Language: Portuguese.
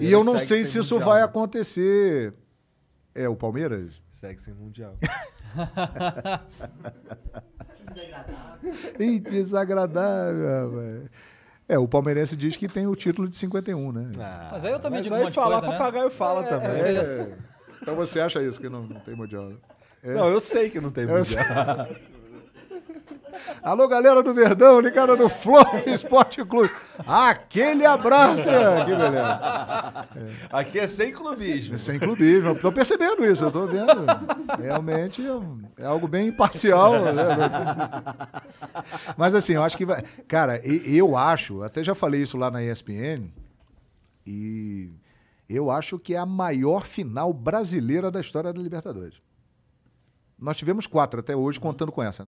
e eu não sei se mundial, isso vai né? acontecer. É, o Palmeiras? Segue sem mundial. desagradável. Ih, desagradável, velho. É, o palmeirense diz que tem o título de 51, né? Ah, mas aí eu também mas digo aí falar coisa, papagaio né? fala é, também. É, é. Então você acha isso, que não, não tem mundial. Né? Não, eu sei que não tem mundial. Alô, galera do Verdão, ligada no Flor Esporte Clube. Aquele abraço! aqui, é, beleza. É. Aqui é sem clubismo. É sem clubismo. Estou percebendo isso, eu estou vendo. Realmente é, é algo bem imparcial. Né? Mas assim, eu acho que vai. Cara, eu acho, até já falei isso lá na ESPN, e eu acho que é a maior final brasileira da história da Libertadores. Nós tivemos quatro até hoje, contando com essa.